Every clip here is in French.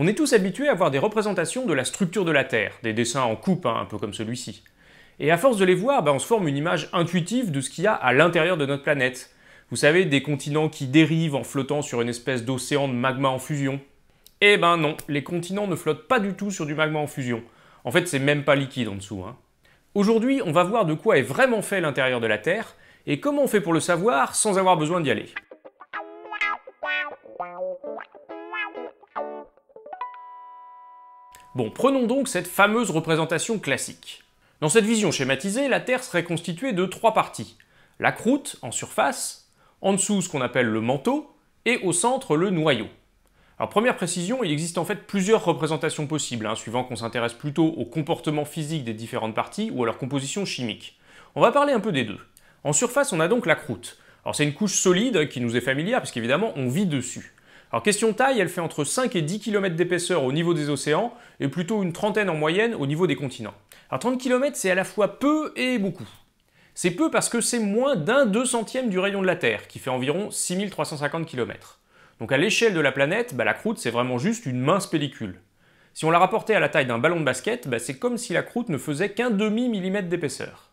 On est tous habitués à voir des représentations de la structure de la Terre, des dessins en coupe, hein, un peu comme celui-ci. Et à force de les voir, bah, on se forme une image intuitive de ce qu'il y a à l'intérieur de notre planète. Vous savez, des continents qui dérivent en flottant sur une espèce d'océan de magma en fusion. Eh ben non, les continents ne flottent pas du tout sur du magma en fusion. En fait, c'est même pas liquide en dessous. Hein. Aujourd'hui, on va voir de quoi est vraiment fait l'intérieur de la Terre et comment on fait pour le savoir sans avoir besoin d'y aller. Bon, prenons donc cette fameuse représentation classique. Dans cette vision schématisée, la Terre serait constituée de trois parties. La croûte, en surface, en dessous ce qu'on appelle le manteau, et au centre le noyau. Alors première précision, il existe en fait plusieurs représentations possibles, hein, suivant qu'on s'intéresse plutôt au comportement physique des différentes parties ou à leur composition chimique. On va parler un peu des deux. En surface, on a donc la croûte. Alors c'est une couche solide qui nous est familière, puisqu'évidemment on vit dessus. Alors question taille, elle fait entre 5 et 10 km d'épaisseur au niveau des océans et plutôt une trentaine en moyenne au niveau des continents. Alors 30 km c'est à la fois peu et beaucoup. C'est peu parce que c'est moins d'un deux centième du rayon de la Terre, qui fait environ 6350 km. Donc à l'échelle de la planète, bah, la croûte c'est vraiment juste une mince pellicule. Si on la rapportait à la taille d'un ballon de basket, bah, c'est comme si la croûte ne faisait qu'un demi-millimètre d'épaisseur.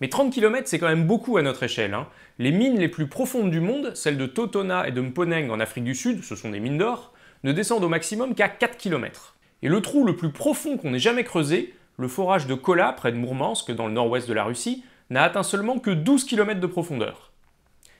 Mais 30 km, c'est quand même beaucoup à notre échelle. Hein. Les mines les plus profondes du monde, celles de Totona et de Mponeng en Afrique du Sud, ce sont des mines d'or, ne descendent au maximum qu'à 4 km. Et le trou le plus profond qu'on ait jamais creusé, le forage de Kola près de Mourmansk dans le nord-ouest de la Russie, n'a atteint seulement que 12 km de profondeur.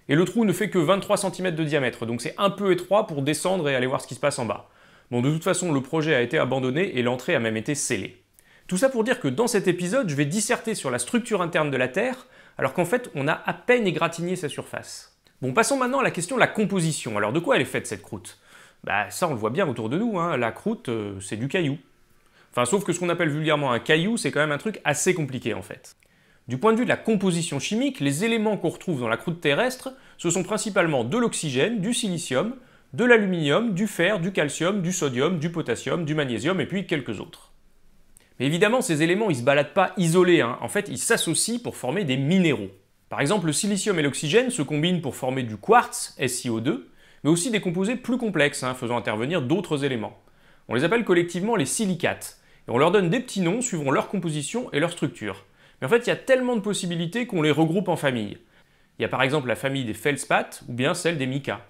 Et le trou ne fait que 23 cm de diamètre, donc c'est un peu étroit pour descendre et aller voir ce qui se passe en bas. Bon, de toute façon, le projet a été abandonné et l'entrée a même été scellée. Tout ça pour dire que dans cet épisode, je vais disserter sur la structure interne de la Terre, alors qu'en fait, on a à peine égratigné sa surface. Bon, passons maintenant à la question de la composition. Alors de quoi elle est faite cette croûte Bah ça, on le voit bien autour de nous, hein. la croûte, euh, c'est du caillou. Enfin, sauf que ce qu'on appelle vulgairement un caillou, c'est quand même un truc assez compliqué en fait. Du point de vue de la composition chimique, les éléments qu'on retrouve dans la croûte terrestre, ce sont principalement de l'oxygène, du silicium, de l'aluminium, du fer, du calcium, du sodium, du potassium, du magnésium et puis quelques autres. Mais évidemment, ces éléments, ils se baladent pas isolés. Hein. En fait, ils s'associent pour former des minéraux. Par exemple, le silicium et l'oxygène se combinent pour former du quartz, SiO2, mais aussi des composés plus complexes, hein, faisant intervenir d'autres éléments. On les appelle collectivement les silicates, et on leur donne des petits noms suivant leur composition et leur structure. Mais en fait, il y a tellement de possibilités qu'on les regroupe en familles. Il y a par exemple la famille des feldspaths ou bien celle des micas.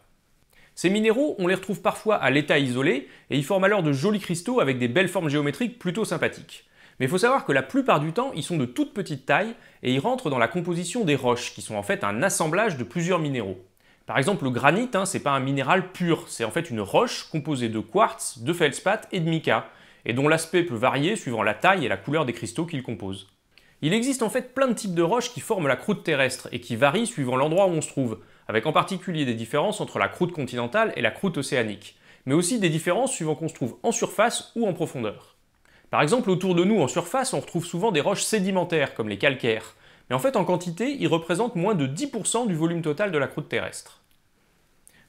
Ces minéraux, on les retrouve parfois à l'état isolé et ils forment alors de jolis cristaux avec des belles formes géométriques plutôt sympathiques. Mais il faut savoir que la plupart du temps, ils sont de toute petite taille et ils rentrent dans la composition des roches, qui sont en fait un assemblage de plusieurs minéraux. Par exemple, le granit, hein, c'est pas un minéral pur, c'est en fait une roche composée de quartz, de feldspath et de mica, et dont l'aspect peut varier suivant la taille et la couleur des cristaux qu'ils composent. Il existe en fait plein de types de roches qui forment la croûte terrestre et qui varient suivant l'endroit où on se trouve avec en particulier des différences entre la croûte continentale et la croûte océanique, mais aussi des différences suivant qu'on se trouve en surface ou en profondeur. Par exemple, autour de nous en surface, on retrouve souvent des roches sédimentaires comme les calcaires, mais en fait en quantité, ils représentent moins de 10% du volume total de la croûte terrestre.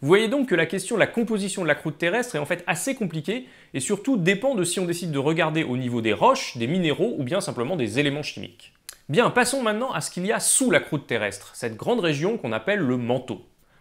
Vous voyez donc que la question de la composition de la croûte terrestre est en fait assez compliquée et surtout dépend de si on décide de regarder au niveau des roches, des minéraux ou bien simplement des éléments chimiques. Bien, passons maintenant à ce qu'il y a sous la croûte terrestre, cette grande région qu'on appelle le manteau.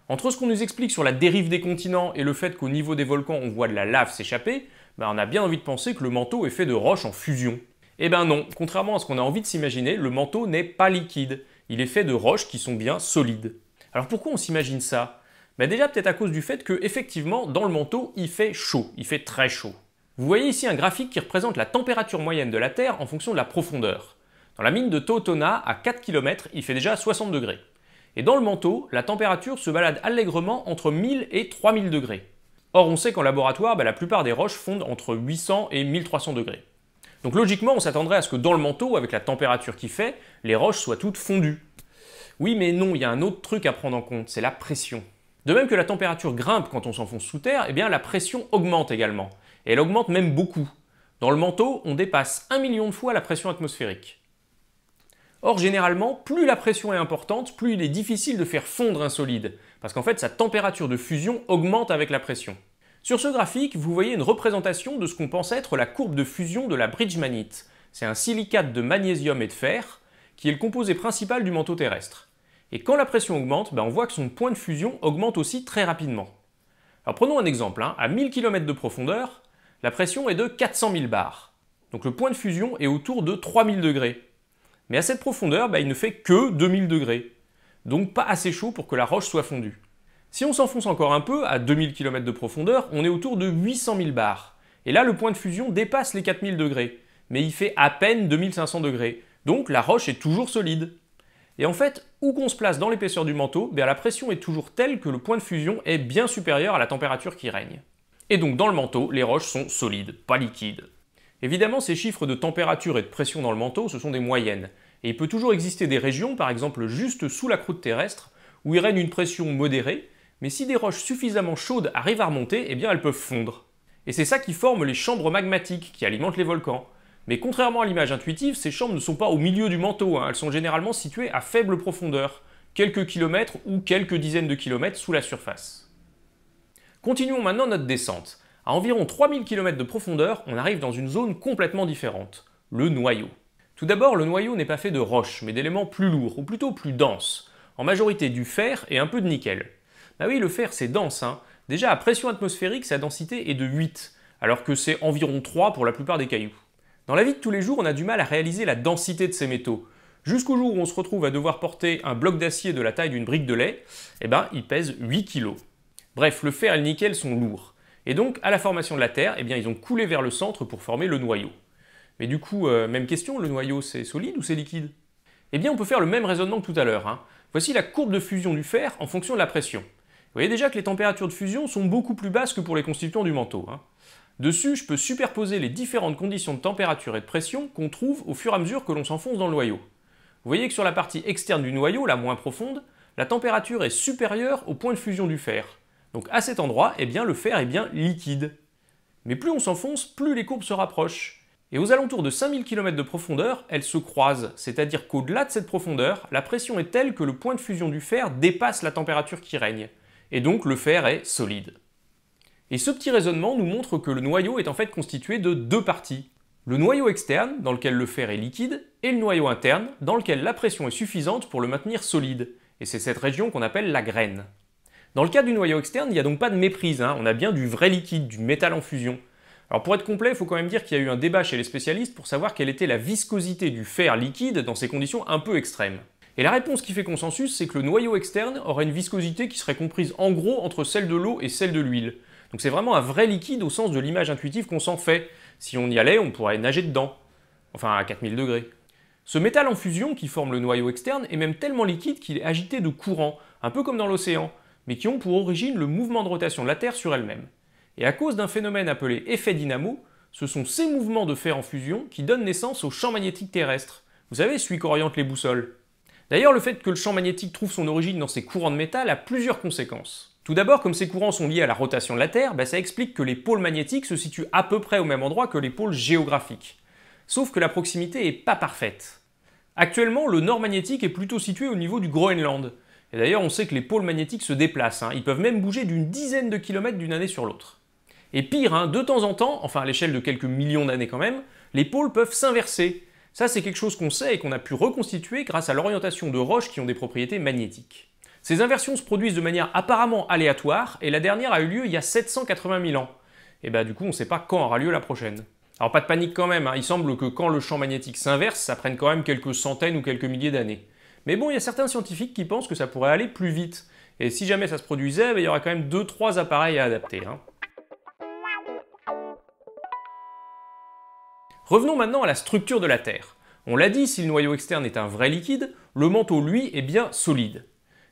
Entre ce qu'on nous explique sur la dérive des continents et le fait qu'au niveau des volcans on voit de la lave s'échapper, ben, on a bien envie de penser que le manteau est fait de roches en fusion. Eh ben non, contrairement à ce qu'on a envie de s'imaginer, le manteau n'est pas liquide. Il est fait de roches qui sont bien solides. Alors pourquoi on s'imagine ça ben Déjà peut-être à cause du fait que effectivement dans le manteau il fait chaud, il fait très chaud. Vous voyez ici un graphique qui représente la température moyenne de la Terre en fonction de la profondeur. Dans la mine de Totona, à 4 km, il fait déjà 60 degrés. Et dans le manteau, la température se balade allègrement entre 1000 et 3000 degrés. Or, on sait qu'en laboratoire, bah, la plupart des roches fondent entre 800 et 1300 degrés. Donc logiquement, on s'attendrait à ce que dans le manteau, avec la température qui fait, les roches soient toutes fondues. Oui, mais non, il y a un autre truc à prendre en compte, c'est la pression. De même que la température grimpe quand on s'enfonce sous terre, eh bien la pression augmente également. Et elle augmente même beaucoup. Dans le manteau, on dépasse un million de fois la pression atmosphérique. Or, généralement, plus la pression est importante, plus il est difficile de faire fondre un solide, parce qu'en fait, sa température de fusion augmente avec la pression. Sur ce graphique, vous voyez une représentation de ce qu'on pense être la courbe de fusion de la bridgmanite. C'est un silicate de magnésium et de fer, qui est le composé principal du manteau terrestre. Et quand la pression augmente, ben, on voit que son point de fusion augmente aussi très rapidement. Alors prenons un exemple, hein. à 1000 km de profondeur, la pression est de 400 000 bars. Donc le point de fusion est autour de 3000 degrés. Mais à cette profondeur, bah, il ne fait que 2000 degrés. Donc pas assez chaud pour que la roche soit fondue. Si on s'enfonce encore un peu, à 2000 km de profondeur, on est autour de 800 000 bars. Et là, le point de fusion dépasse les 4000 degrés. Mais il fait à peine 2500 degrés. Donc la roche est toujours solide. Et en fait, où qu'on se place dans l'épaisseur du manteau, bah, la pression est toujours telle que le point de fusion est bien supérieur à la température qui règne. Et donc dans le manteau, les roches sont solides, pas liquides. Évidemment, ces chiffres de température et de pression dans le manteau, ce sont des moyennes, et il peut toujours exister des régions, par exemple juste sous la croûte terrestre, où il règne une pression modérée, mais si des roches suffisamment chaudes arrivent à remonter, eh bien elles peuvent fondre. Et c'est ça qui forme les chambres magmatiques qui alimentent les volcans. Mais contrairement à l'image intuitive, ces chambres ne sont pas au milieu du manteau, hein. elles sont généralement situées à faible profondeur, quelques kilomètres ou quelques dizaines de kilomètres sous la surface. Continuons maintenant notre descente. À environ 3000 km de profondeur, on arrive dans une zone complètement différente, le noyau. Tout d'abord, le noyau n'est pas fait de roches, mais d'éléments plus lourds, ou plutôt plus denses, en majorité du fer et un peu de nickel. Bah oui, le fer c'est dense, hein. déjà à pression atmosphérique sa densité est de 8, alors que c'est environ 3 pour la plupart des cailloux. Dans la vie de tous les jours, on a du mal à réaliser la densité de ces métaux. Jusqu'au jour où on se retrouve à devoir porter un bloc d'acier de la taille d'une brique de lait, eh ben, il pèse 8 kg. Bref, le fer et le nickel sont lourds. Et donc, à la formation de la Terre, eh bien, ils ont coulé vers le centre pour former le noyau. Mais du coup, euh, même question, le noyau c'est solide ou c'est liquide Eh bien, on peut faire le même raisonnement que tout à l'heure. Hein. Voici la courbe de fusion du fer en fonction de la pression. Vous voyez déjà que les températures de fusion sont beaucoup plus basses que pour les constituants du manteau. Hein. Dessus, je peux superposer les différentes conditions de température et de pression qu'on trouve au fur et à mesure que l'on s'enfonce dans le noyau. Vous voyez que sur la partie externe du noyau, la moins profonde, la température est supérieure au point de fusion du fer. Donc à cet endroit, eh bien, le fer est bien liquide. Mais plus on s'enfonce, plus les courbes se rapprochent. Et aux alentours de 5000 km de profondeur, elles se croisent, c'est-à-dire qu'au-delà de cette profondeur, la pression est telle que le point de fusion du fer dépasse la température qui règne, et donc le fer est solide. Et ce petit raisonnement nous montre que le noyau est en fait constitué de deux parties. Le noyau externe, dans lequel le fer est liquide, et le noyau interne, dans lequel la pression est suffisante pour le maintenir solide, et c'est cette région qu'on appelle la graine. Dans le cas du noyau externe, il n'y a donc pas de méprise, hein. on a bien du vrai liquide, du métal en fusion. Alors pour être complet, il faut quand même dire qu'il y a eu un débat chez les spécialistes pour savoir quelle était la viscosité du fer liquide dans ces conditions un peu extrêmes. Et la réponse qui fait consensus, c'est que le noyau externe aurait une viscosité qui serait comprise en gros entre celle de l'eau et celle de l'huile. Donc c'est vraiment un vrai liquide au sens de l'image intuitive qu'on s'en fait. Si on y allait, on pourrait nager dedans. Enfin à 4000 degrés. Ce métal en fusion qui forme le noyau externe est même tellement liquide qu'il est agité de courant, un peu comme dans l'océan mais qui ont pour origine le mouvement de rotation de la Terre sur elle-même. Et à cause d'un phénomène appelé effet dynamo, ce sont ces mouvements de fer en fusion qui donnent naissance au champ magnétique terrestre. Vous savez, celui qu'orientent les boussoles. D'ailleurs, le fait que le champ magnétique trouve son origine dans ces courants de métal a plusieurs conséquences. Tout d'abord, comme ces courants sont liés à la rotation de la Terre, bah, ça explique que les pôles magnétiques se situent à peu près au même endroit que les pôles géographiques. Sauf que la proximité n'est pas parfaite. Actuellement, le nord magnétique est plutôt situé au niveau du Groenland, et d'ailleurs, on sait que les pôles magnétiques se déplacent. Hein. Ils peuvent même bouger d'une dizaine de kilomètres d'une année sur l'autre. Et pire, hein, de temps en temps, enfin à l'échelle de quelques millions d'années quand même, les pôles peuvent s'inverser. Ça, c'est quelque chose qu'on sait et qu'on a pu reconstituer grâce à l'orientation de roches qui ont des propriétés magnétiques. Ces inversions se produisent de manière apparemment aléatoire, et la dernière a eu lieu il y a 780 000 ans. Et eh bah ben, du coup, on ne sait pas quand aura lieu la prochaine. Alors pas de panique quand même, hein. il semble que quand le champ magnétique s'inverse, ça prenne quand même quelques centaines ou quelques milliers d'années. Mais bon, il y a certains scientifiques qui pensent que ça pourrait aller plus vite. Et si jamais ça se produisait, ben, il y aura quand même 2-3 appareils à adapter. Hein. Revenons maintenant à la structure de la Terre. On l'a dit, si le noyau externe est un vrai liquide, le manteau, lui, est bien solide.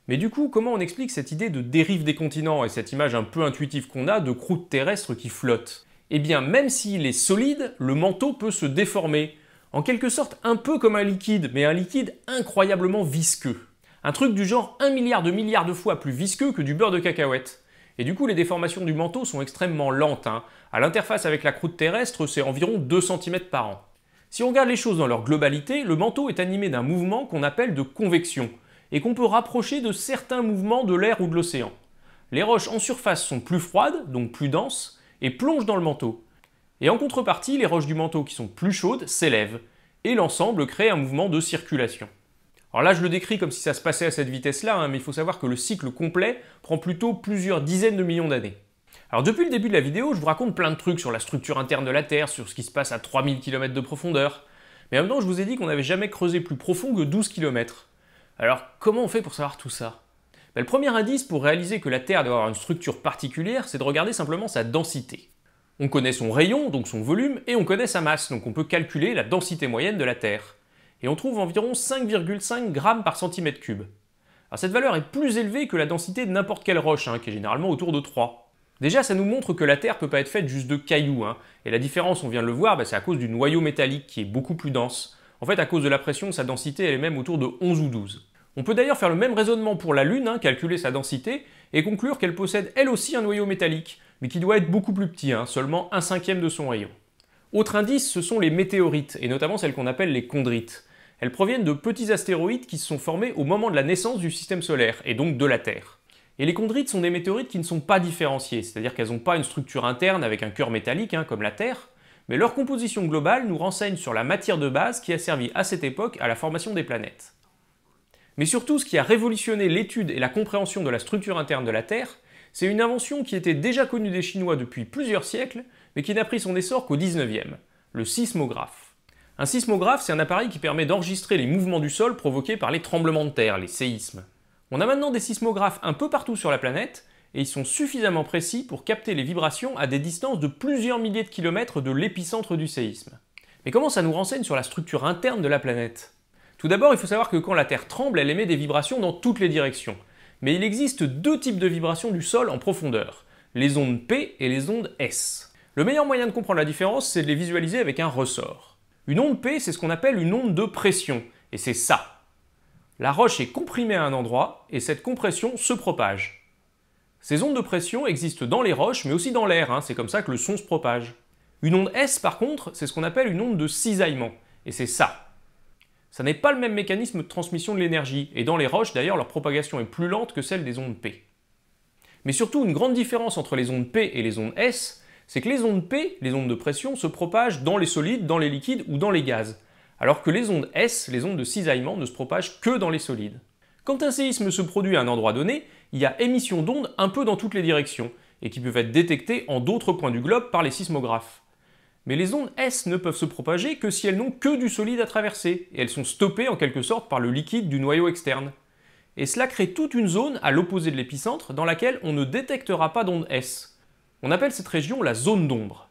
Mais du coup, comment on explique cette idée de dérive des continents et cette image un peu intuitive qu'on a de croûte terrestre qui flotte Eh bien, même s'il est solide, le manteau peut se déformer, en quelque sorte un peu comme un liquide, mais un liquide incroyablement visqueux. Un truc du genre 1 milliard de milliards de fois plus visqueux que du beurre de cacahuète. Et du coup, les déformations du manteau sont extrêmement lentes. Hein. À l'interface avec la croûte terrestre, c'est environ 2 cm par an. Si on regarde les choses dans leur globalité, le manteau est animé d'un mouvement qu'on appelle de convection, et qu'on peut rapprocher de certains mouvements de l'air ou de l'océan. Les roches en surface sont plus froides, donc plus denses, et plongent dans le manteau. Et en contrepartie, les roches du manteau qui sont plus chaudes s'élèvent, et l'ensemble crée un mouvement de circulation. Alors là, je le décris comme si ça se passait à cette vitesse-là, hein, mais il faut savoir que le cycle complet prend plutôt plusieurs dizaines de millions d'années. Alors depuis le début de la vidéo, je vous raconte plein de trucs sur la structure interne de la Terre, sur ce qui se passe à 3000 km de profondeur. Mais en même temps, je vous ai dit qu'on n'avait jamais creusé plus profond que 12 km. Alors comment on fait pour savoir tout ça ben, Le premier indice pour réaliser que la Terre doit avoir une structure particulière, c'est de regarder simplement sa densité. On connaît son rayon, donc son volume, et on connaît sa masse, donc on peut calculer la densité moyenne de la Terre. Et on trouve environ 5,5 grammes par centimètre cube. Alors cette valeur est plus élevée que la densité de n'importe quelle roche, hein, qui est généralement autour de 3. Déjà, ça nous montre que la Terre peut pas être faite juste de cailloux, hein. et la différence, on vient de le voir, bah, c'est à cause du noyau métallique qui est beaucoup plus dense. En fait, à cause de la pression, sa densité est même autour de 11 ou 12. On peut d'ailleurs faire le même raisonnement pour la Lune, hein, calculer sa densité, et conclure qu'elle possède elle aussi un noyau métallique, mais qui doit être beaucoup plus petit, hein, seulement un cinquième de son rayon. Autre indice, ce sont les météorites, et notamment celles qu'on appelle les chondrites. Elles proviennent de petits astéroïdes qui se sont formés au moment de la naissance du système solaire, et donc de la Terre. Et les chondrites sont des météorites qui ne sont pas différenciées, c'est-à-dire qu'elles n'ont pas une structure interne avec un cœur métallique, hein, comme la Terre, mais leur composition globale nous renseigne sur la matière de base qui a servi à cette époque à la formation des planètes. Mais surtout, ce qui a révolutionné l'étude et la compréhension de la structure interne de la Terre, c'est une invention qui était déjà connue des Chinois depuis plusieurs siècles, mais qui n'a pris son essor qu'au 19e, le sismographe. Un sismographe, c'est un appareil qui permet d'enregistrer les mouvements du sol provoqués par les tremblements de terre, les séismes. On a maintenant des sismographes un peu partout sur la planète, et ils sont suffisamment précis pour capter les vibrations à des distances de plusieurs milliers de kilomètres de l'épicentre du séisme. Mais comment ça nous renseigne sur la structure interne de la planète Tout d'abord, il faut savoir que quand la Terre tremble, elle émet des vibrations dans toutes les directions, mais il existe deux types de vibrations du sol en profondeur, les ondes P et les ondes S. Le meilleur moyen de comprendre la différence, c'est de les visualiser avec un ressort. Une onde P, c'est ce qu'on appelle une onde de pression, et c'est ça. La roche est comprimée à un endroit, et cette compression se propage. Ces ondes de pression existent dans les roches, mais aussi dans l'air, hein, c'est comme ça que le son se propage. Une onde S, par contre, c'est ce qu'on appelle une onde de cisaillement, et c'est ça ça n'est pas le même mécanisme de transmission de l'énergie, et dans les roches d'ailleurs leur propagation est plus lente que celle des ondes P. Mais surtout, une grande différence entre les ondes P et les ondes S, c'est que les ondes P, les ondes de pression, se propagent dans les solides, dans les liquides ou dans les gaz, alors que les ondes S, les ondes de cisaillement, ne se propagent que dans les solides. Quand un séisme se produit à un endroit donné, il y a émission d'ondes un peu dans toutes les directions, et qui peuvent être détectées en d'autres points du globe par les sismographes. Mais les ondes S ne peuvent se propager que si elles n'ont que du solide à traverser, et elles sont stoppées en quelque sorte par le liquide du noyau externe. Et cela crée toute une zone à l'opposé de l'épicentre dans laquelle on ne détectera pas d'onde S. On appelle cette région la zone d'ombre.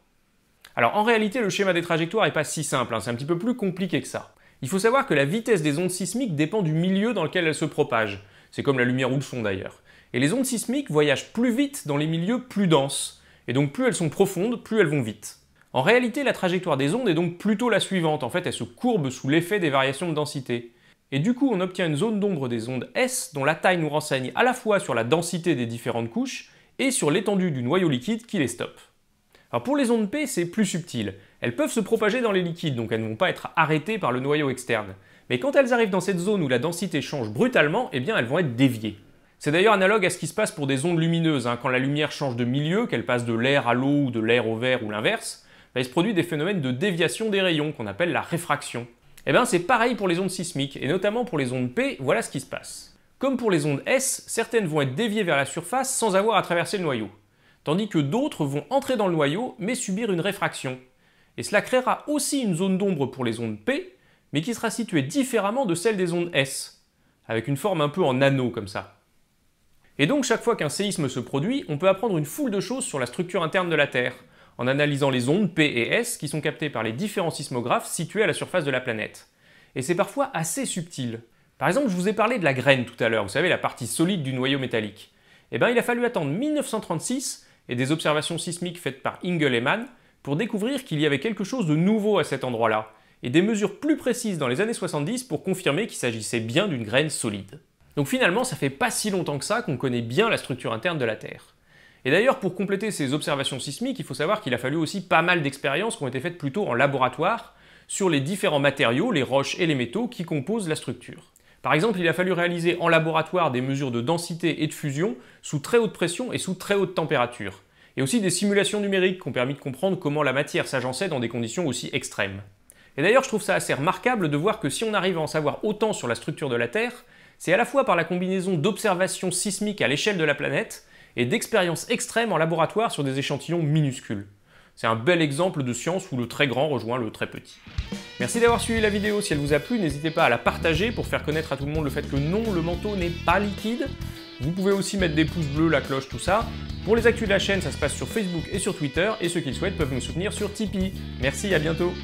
Alors en réalité, le schéma des trajectoires n'est pas si simple, hein. c'est un petit peu plus compliqué que ça. Il faut savoir que la vitesse des ondes sismiques dépend du milieu dans lequel elles se propagent. C'est comme la lumière ou le son d'ailleurs. Et les ondes sismiques voyagent plus vite dans les milieux plus denses. Et donc plus elles sont profondes, plus elles vont vite. En réalité, la trajectoire des ondes est donc plutôt la suivante, en fait elle se courbe sous l'effet des variations de densité. Et du coup, on obtient une zone d'ombre des ondes S dont la taille nous renseigne à la fois sur la densité des différentes couches et sur l'étendue du noyau liquide qui les stoppe. Alors pour les ondes P, c'est plus subtil. Elles peuvent se propager dans les liquides, donc elles ne vont pas être arrêtées par le noyau externe. Mais quand elles arrivent dans cette zone où la densité change brutalement, eh bien elles vont être déviées. C'est d'ailleurs analogue à ce qui se passe pour des ondes lumineuses, hein. quand la lumière change de milieu, qu'elle passe de l'air à l'eau ou de l'air au vert ou l'inverse, bah, il se produit des phénomènes de déviation des rayons qu'on appelle la réfraction. Et eh bien c'est pareil pour les ondes sismiques, et notamment pour les ondes P, voilà ce qui se passe. Comme pour les ondes S, certaines vont être déviées vers la surface sans avoir à traverser le noyau, tandis que d'autres vont entrer dans le noyau mais subir une réfraction. Et cela créera aussi une zone d'ombre pour les ondes P, mais qui sera située différemment de celle des ondes S, avec une forme un peu en anneau comme ça. Et donc chaque fois qu'un séisme se produit, on peut apprendre une foule de choses sur la structure interne de la Terre, en analysant les ondes P et S qui sont captées par les différents sismographes situés à la surface de la planète. Et c'est parfois assez subtil. Par exemple, je vous ai parlé de la graine tout à l'heure, vous savez, la partie solide du noyau métallique. Eh bien, il a fallu attendre 1936 et des observations sismiques faites par Ingle et pour découvrir qu'il y avait quelque chose de nouveau à cet endroit-là, et des mesures plus précises dans les années 70 pour confirmer qu'il s'agissait bien d'une graine solide. Donc finalement, ça fait pas si longtemps que ça qu'on connaît bien la structure interne de la Terre. Et d'ailleurs, pour compléter ces observations sismiques, il faut savoir qu'il a fallu aussi pas mal d'expériences qui ont été faites plutôt en laboratoire sur les différents matériaux, les roches et les métaux qui composent la structure. Par exemple, il a fallu réaliser en laboratoire des mesures de densité et de fusion sous très haute pression et sous très haute température. Et aussi des simulations numériques qui ont permis de comprendre comment la matière s'agençait dans des conditions aussi extrêmes. Et d'ailleurs, je trouve ça assez remarquable de voir que si on arrive à en savoir autant sur la structure de la Terre, c'est à la fois par la combinaison d'observations sismiques à l'échelle de la planète, et d'expériences extrêmes en laboratoire sur des échantillons minuscules. C'est un bel exemple de science où le très grand rejoint le très petit. Merci d'avoir suivi la vidéo, si elle vous a plu, n'hésitez pas à la partager pour faire connaître à tout le monde le fait que non, le manteau n'est pas liquide. Vous pouvez aussi mettre des pouces bleus, la cloche, tout ça. Pour les actus de la chaîne, ça se passe sur Facebook et sur Twitter, et ceux qui le souhaitent peuvent nous soutenir sur Tipeee. Merci, à bientôt